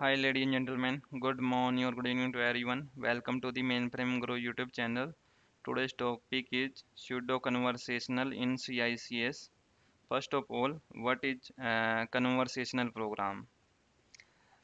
Hi ladies and gentlemen, good morning or good evening to everyone. Welcome to the Mainframe Grow YouTube channel. Today's topic is pseudo conversational in CICS. First of all, what is uh, conversational program?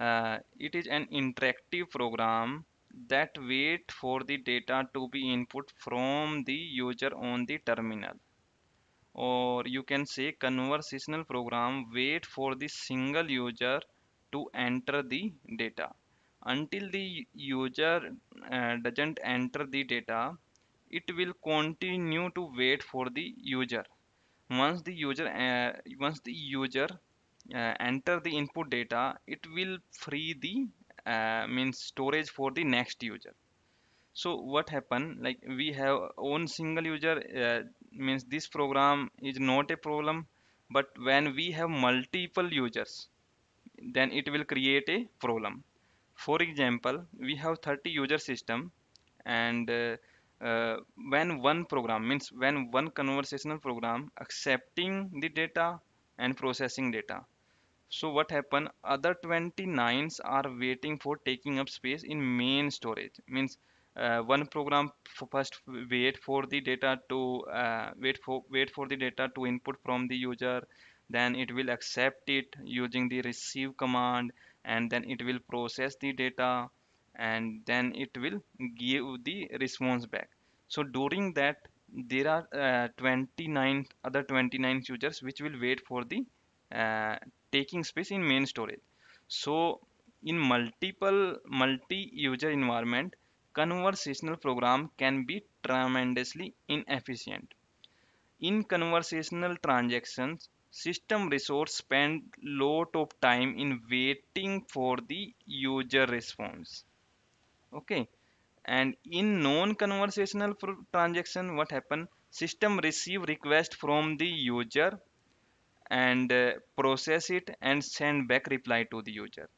Uh, it is an interactive program that wait for the data to be input from the user on the terminal or you can say conversational program wait for the single user to enter the data until the user uh, doesn't enter the data it will continue to wait for the user once the user uh, once the user uh, enter the input data it will free the uh, means storage for the next user so what happen like we have own single user uh, means this program is not a problem but when we have multiple users then it will create a problem for example we have 30 user system and uh, uh, when one program means when one conversational program accepting the data and processing data so what happen other 29s are waiting for taking up space in main storage means uh, one program first wait for the data to uh, wait for wait for the data to input from the user then it will accept it using the receive command and then it will process the data and then it will give the response back so during that there are uh, 29 other 29 users which will wait for the uh, taking space in main storage so in multiple multi-user environment conversational program can be tremendously inefficient in conversational transactions System resource spend lot of time in waiting for the user response. Okay. And in non-conversational transaction, what happen? System receive request from the user and uh, process it and send back reply to the user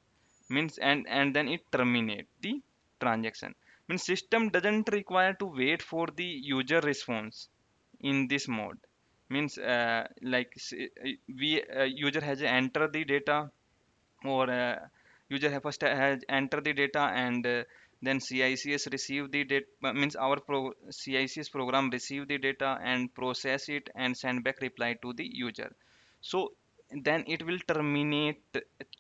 means and and then it terminate the transaction means system doesn't require to wait for the user response in this mode means uh, like uh, uh, we uh, user has enter the data or uh, user have first has enter the data and uh, then CICS receive the data means our pro CICS program receive the data and process it and send back reply to the user so then it will terminate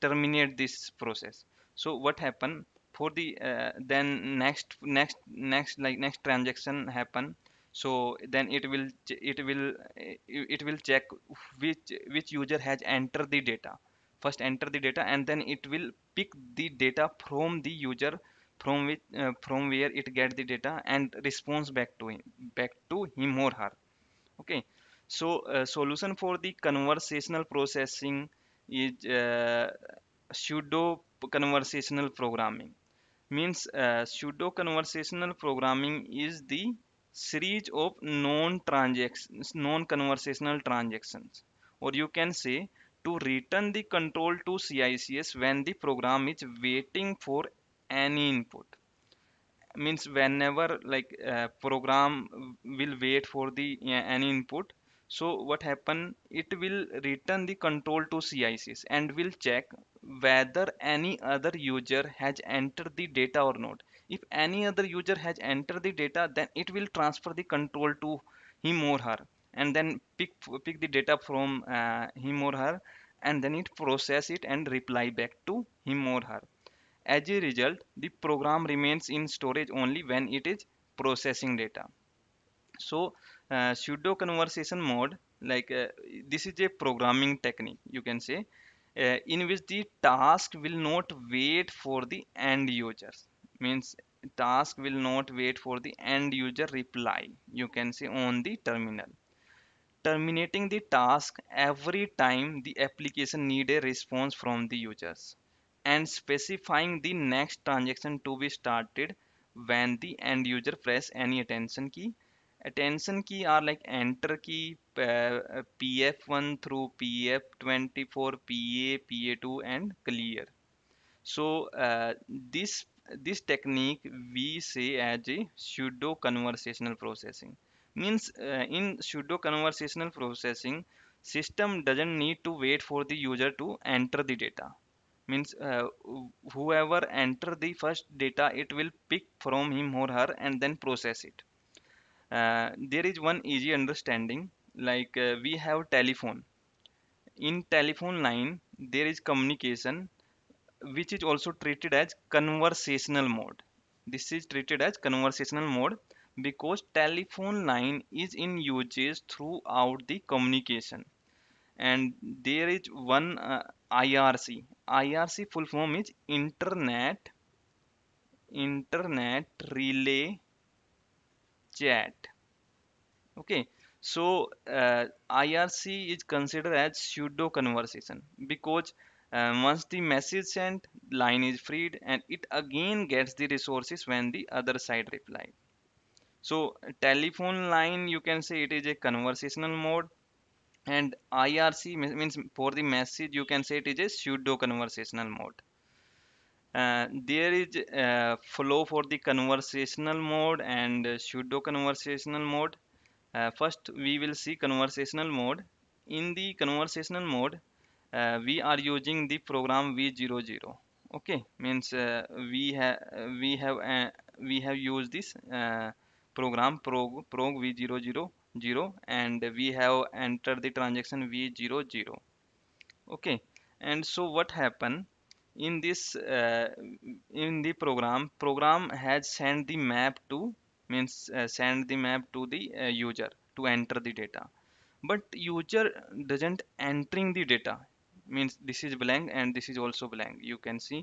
terminate this process so what happen for the then next next next like next transaction happen so then it will it will it will check which which user has entered the data first enter the data and then it will pick the data from the user from which uh, from where it get the data and response back to him back to him or her okay so uh, solution for the conversational processing is uh, pseudo conversational programming means uh, pseudo conversational programming is the series of non transactions conversational transactions or you can say to return the control to CICS when the program is waiting for any input means whenever like uh, program will wait for the uh, any input so what happen it will return the control to CICS and will check whether any other user has entered the data or not if any other user has entered the data then it will transfer the control to him or her and then pick pick the data from uh, him or her and then it process it and reply back to him or her as a result the program remains in storage only when it is processing data so uh, pseudo conversation mode like uh, this is a programming technique you can say uh, in which the task will not wait for the end users means task will not wait for the end user reply you can say on the terminal terminating the task every time the application need a response from the users and specifying the next transaction to be started when the end user press any attention key attention key are like enter key uh, pf1 through pf24 pa pa2 and clear so uh, this this technique we say as a pseudo conversational processing means uh, in pseudo conversational processing system doesn't need to wait for the user to enter the data means uh, whoever enter the first data it will pick from him or her and then process it uh, there is one easy understanding like uh, we have telephone in telephone line there is communication which is also treated as conversational mode this is treated as conversational mode because telephone line is in usage throughout the communication and there is one uh, IRC IRC full form is internet internet relay chat okay so uh, IRC is considered as pseudo conversation because and um, once the message sent line is freed and it again gets the resources when the other side reply so telephone line you can say it is a conversational mode and irc means for the message you can say it is a pseudo conversational mode uh, there is a uh, flow for the conversational mode and pseudo conversational mode uh, first we will see conversational mode in the conversational mode uh, we are using the program v00 okay means uh, we have we have uh, we have used this uh, program prog prog v000 and we have entered the transaction v00 okay and so what happened in this uh, in the program program has sent the map to means uh, send the map to the user to enter the data but user doesn't entering the data means this is blank and this is also blank you can see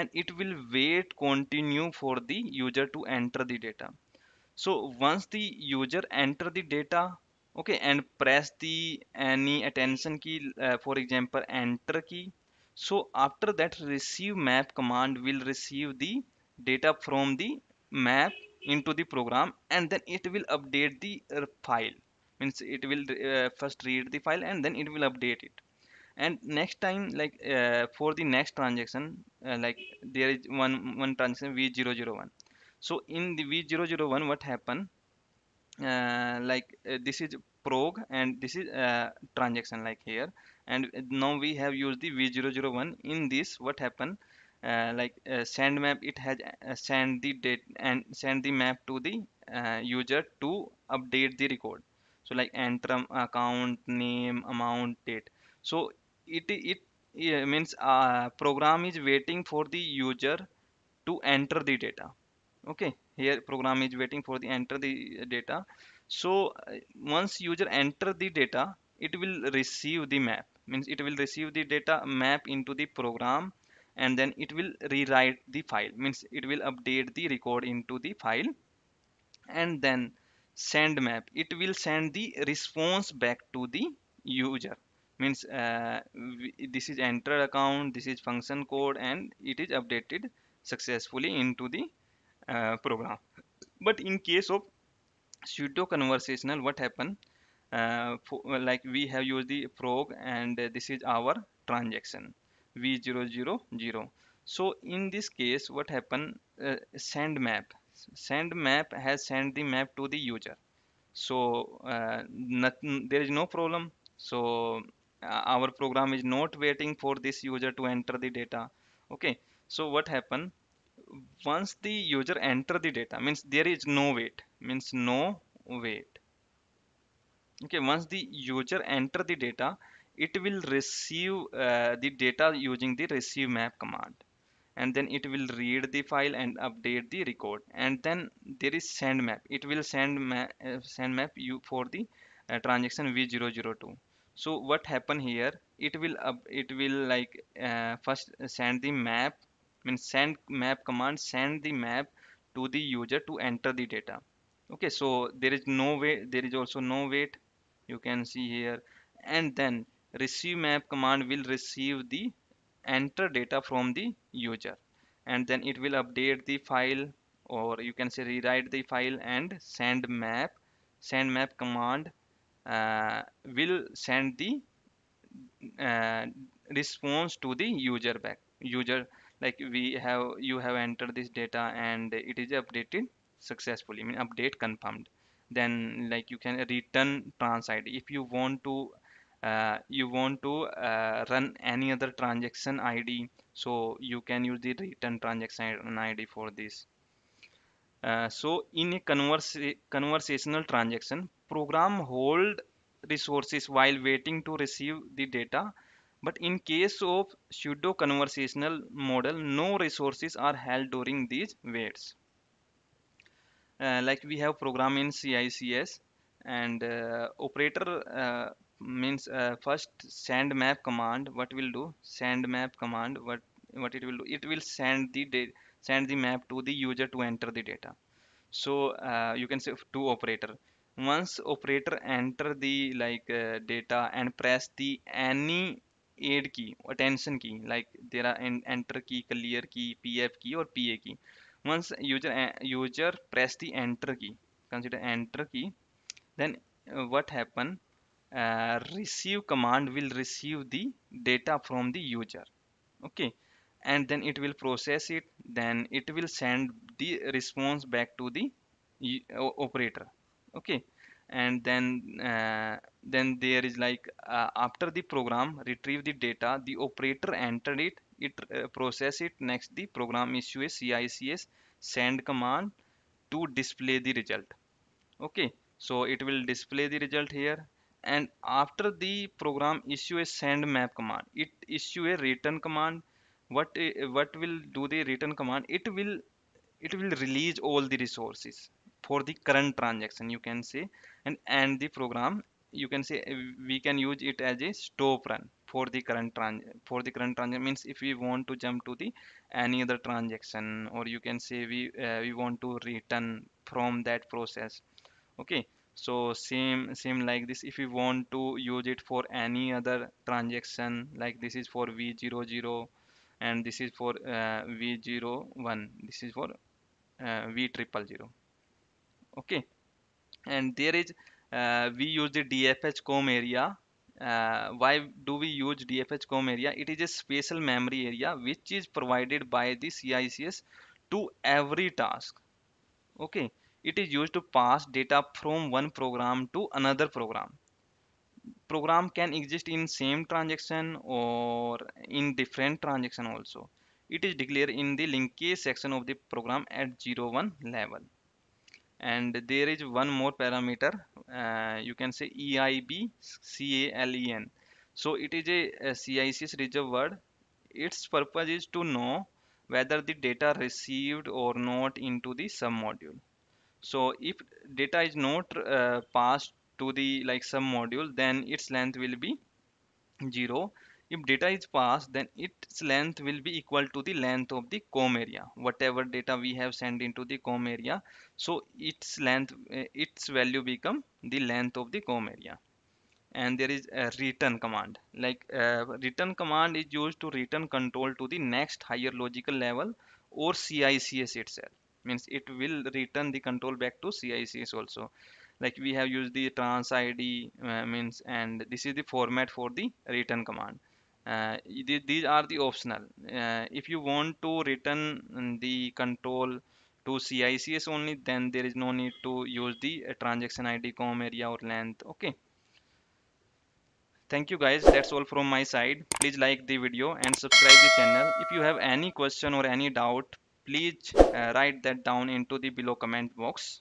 and it will wait continue for the user to enter the data so once the user enter the data okay and press the any attention key uh, for example enter key so after that receive map command will receive the data from the map into the program and then it will update the uh, file means it will uh, first read the file and then it will update it and next time like uh, for the next transaction uh, like there is one one transaction v001 so in the v001 what happened uh, like uh, this is prog and this is uh, transaction like here and now we have used the v001 in this what happened uh, like uh, send map it has uh, send the date and send the map to the user to update the record so like enter account name amount date so it it, means uh, program is waiting for the user to enter the data okay here program is waiting for the enter the uh, data so uh, once user enter the data it will receive the map means it will receive the data map into the program and then it will rewrite the file means it will update the record into the file and then send map it will send the response back to the user means uh, this is enter account this is function code and it is updated successfully into the uh, program but in case of pseudo conversational what happen uh, like we have used the prog and this is our transaction v000 so in this case what happen uh, send map send map has sent the map to the user so uh, not, there is no problem so uh, our program is not waiting for this user to enter the data okay so what happen once the user enter the data means there is no wait means no wait okay once the user enter the data it will receive uh, the data using the receive map command and then it will read the file and update the record and then there is send map it will send map uh, send map you for the uh, transaction v002 so what happen here it will up it will like uh, first send the map means send map command send the map to the user to enter the data okay so there is no way there is also no wait you can see here and then receive map command will receive the enter data from the user and then it will update the file or you can say rewrite the file and send map send map command uh, will send the uh, response to the user back user like we have you have entered this data and it is updated successfully I mean update confirmed then like you can return trans id if you want to uh, you want to uh, run any other transaction id so you can use the return transaction id for this uh, so in a conversa conversational transaction program hold resources while waiting to receive the data but in case of pseudo conversational model no resources are held during these waits uh, like we have program in CICS and uh, operator uh, means uh, first send map command what will do send map command what what it will do it will send the send the map to the user to enter the data so uh, you can say to operator once operator enter the like uh, data and press the any aid key attention key like there are an enter key clear key pf key or pa key once user uh, user press the enter key consider enter key then uh, what happen uh, receive command will receive the data from the user okay and then it will process it then it will send the response back to the operator okay and then uh, then there is like uh, after the program retrieve the data the operator entered it it uh, process it next the program issue a CICS send command to display the result okay so it will display the result here and after the program issue a send map command it issue a return command what uh, what will do the return command it will it will release all the resources for the current transaction you can say and end the program you can say eh, we can use it as a stop run for the current trans for the current transaction means if we want to jump to the any other transaction or you can say we uh, we want to return from that process okay so same same like this if we want to use it for any other transaction like this is for v00 and this is for uh, eh, v01 this is for uh, v triple zero okay and there is uh, we use the dfh com area uh, why do we use dfh com area it is a special memory area which is provided by the cics to every task okay it is used to pass data from one program to another program program can exist in same transaction or in different transaction also it is declared in the linkage section of the program at 01 level and there is one more parameter uh, you can say EIB CALEN so it is a, a CICS reserve word its purpose is to know whether the data received or not into the submodule so if data is not uh, passed to the like submodule then its length will be 0 if data is passed then its length will be equal to the length of the com area whatever data we have sent into the com area so its length eh, its value become the length of the com area and there is a return command like uh, return command is used to return control to the next higher logical level or CICS itself means it will return the control back to CICS also like we have used the trans ID uh, eh, means and this is the format for the return command uh, these are the optional uh, if you want to return the control to CICS only then there is no need to use the uh, transaction ID com area or length okay thank you guys that's all from my side please like the video and subscribe the channel if you have any question or any doubt please uh, write that down into the below comment box